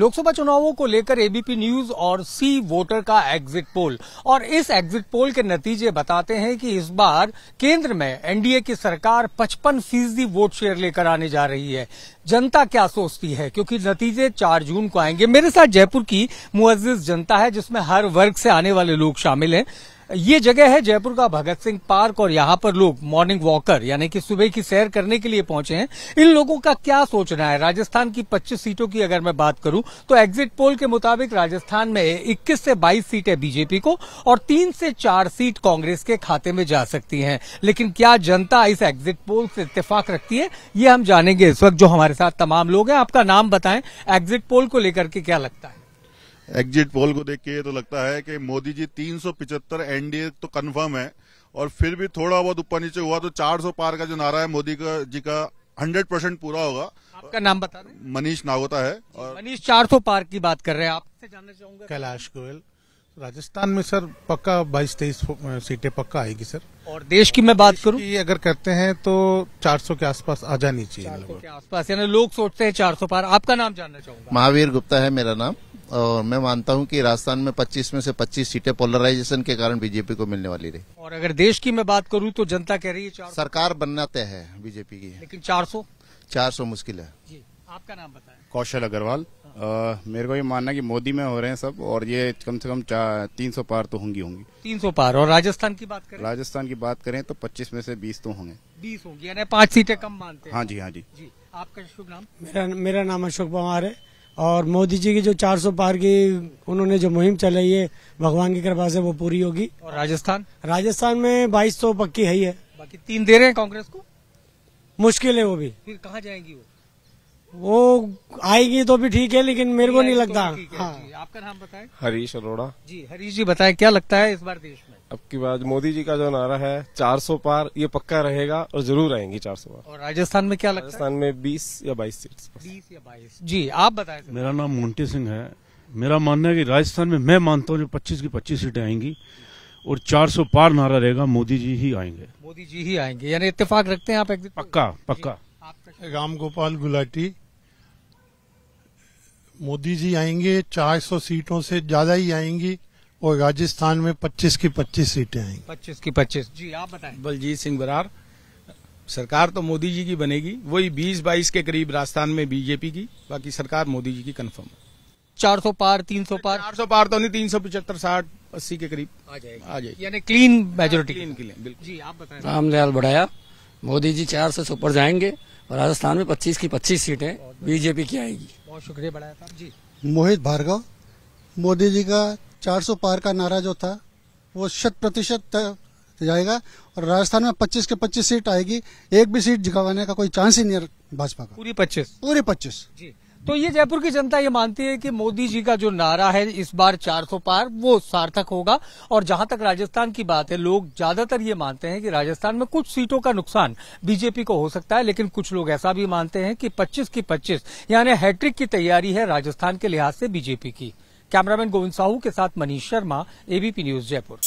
लोकसभा चुनावों को लेकर एबीपी न्यूज और सी वोटर का एग्जिट पोल और इस एग्जिट पोल के नतीजे बताते हैं कि इस बार केंद्र में एनडीए की सरकार 55 फीसदी वोट शेयर लेकर आने जा रही है जनता क्या सोचती है क्योंकि नतीजे 4 जून को आएंगे मेरे साथ जयपुर की मुआजिज जनता है जिसमें हर वर्ग से आने वाले लोग शामिल हैं ये जगह है जयपुर का भगत सिंह पार्क और यहाँ पर लोग मॉर्निंग वॉकर यानी कि सुबह की सैर करने के लिए पहुंचे हैं इन लोगों का क्या सोचना है राजस्थान की 25 सीटों की अगर मैं बात करूं तो एग्जिट पोल के मुताबिक राजस्थान में 21 से 22 सीटें बीजेपी को और तीन से चार सीट कांग्रेस के खाते में जा सकती है लेकिन क्या जनता इस एग्जिट पोल से इतफाक रखती है ये हम जानेंगे इस वक्त जो हमारे साथ तमाम लोग हैं आपका नाम बताएं एग्जिट पोल को लेकर के क्या लगता है एग्जिट पोल को देख के तो लगता है कि मोदी जी 375 एनडीए तो कंफर्म है और फिर भी थोड़ा बहुत ऊपर नीचे हुआ तो 400 पार का जो नारा है मोदी का जी का 100 परसेंट पूरा होगा आपका नाम बता दें मनीष नागोता है और मनीष 400 पार की बात कर रहे हैं आपसे जानना चाहूंगा कैलाश गोयल राजस्थान में सर पक्का बाईस तेईस सीटें पक्का आएगी सर और देश की मैं बात करूं की अगर करते हैं तो 400 के आसपास आ जानी चाहिए के आसपास यानी लोग सोचते हैं 400 पार आपका नाम जानना चाहूंगा महावीर गुप्ता है मेरा नाम और मैं मानता हूं कि राजस्थान में 25 में से 25 सीटें पोलराइजेशन के कारण बीजेपी को मिलने वाली रही और अगर देश की मैं बात करूं तो जनता कह रही है सरकार बनना तय है बीजेपी की लेकिन 400 400 मुश्किल है जी आपका नाम बताएं कौशल अग्रवाल मेरे को ये मानना कि मोदी में हो रहे हैं सब और ये कम से कम तीन सौ पार तो होंगी होंगी तीन सौ पार और राजस्थान की बात करें राजस्थान की बात करें तो पच्चीस में से बीस तो होंगे बीस होंगी यानी पाँच सीटें कम मानते हैं हाँ जी हाँ जी जी आपका शुभ नाम मेरा मेरा नाम अशोक पवार है और मोदी जी की जो 400 पार की उन्होंने जो मुहिम चलाई है भगवान की कृपा से वो पूरी होगी और राजस्थान राजस्थान में 2200 पक्की है ही है बाकी तीन दे रहे हैं कांग्रेस को मुश्किल है वो भी फिर कहाँ जाएंगी वो वो आएगी तो भी ठीक है लेकिन मेरे को नहीं तो लगता तो हाँ। आपका नाम बताए हरीश अरोड़ा जी हरीश जी बताए क्या लगता है इस बार देश में अब की बात मोदी जी का जो नारा है 400 पार ये पक्का रहेगा और जरूर आएंगी 400 पार और राजस्थान में क्या लगता राजस्थान है? में 20 या 22 सीट्स 20 या 22 जी आप बताएं मेरा नाम मोन्टी सिंह है मेरा मानना है कि राजस्थान में मैं मानता हूँ जो 25 की 25 सीटें आएंगी और 400 पार नारा रहेगा मोदी जी ही आएंगे मोदी जी ही आएंगे यानी इतफाक रखते हैं आप एक पक्का पक्का राम गोपाल गुलाटी मोदी जी आएंगे चार सीटों से ज्यादा ही आएंगी और राजस्थान में 25 की 25 सीटें आएंगी 25 की 25 जी आप बताएं बलजीत सिंह बरार सरकार तो मोदी जी की बनेगी वही बीस बाईस के करीब राजस्थान में बीजेपी की बाकी सरकार मोदी जी की है चार सौ पार तीन सौ पार चार सौ पार तो नहीं तीन सौ पचहत्तर साठ अस्सी के करीब आ जाएगी आ जाएगी यानी क्लीन मेजोरिटी क्लीन के लिए बिल्कुल जी आप बताएं रामदयाल बढ़ाया मोदी जी चार सौ से ऊपर जाएंगे और राजस्थान में पच्चीस की पच्चीस सीटें बीजेपी की आएगी बहुत शुक्रिया बढ़ाया साहब जी मोहित भार्गव मोदी जी का 400 पार का नारा जो था वो शत प्रतिशत जाएगा और राजस्थान में 25 के 25 सीट आएगी एक भी सीट जिकवाने का कोई चांस ही नहीं भाजपा का पूरी पच्चीस पूरी 25 जी तो ये जयपुर की जनता ये मानती है कि मोदी जी का जो नारा है इस बार 400 पार वो सार्थक होगा और जहां तक राजस्थान की बात है लोग ज्यादातर ये मानते हैं कि राजस्थान में कुछ सीटों का नुकसान बीजेपी को हो सकता है लेकिन कुछ लोग ऐसा भी मानते हैं कि 25 की 25 यानी हैट्रिक की तैयारी है राजस्थान के लिहाज से बीजेपी की कैमरामैन गोविंद साहू के साथ मनीष शर्मा एबीपी न्यूज जयपुर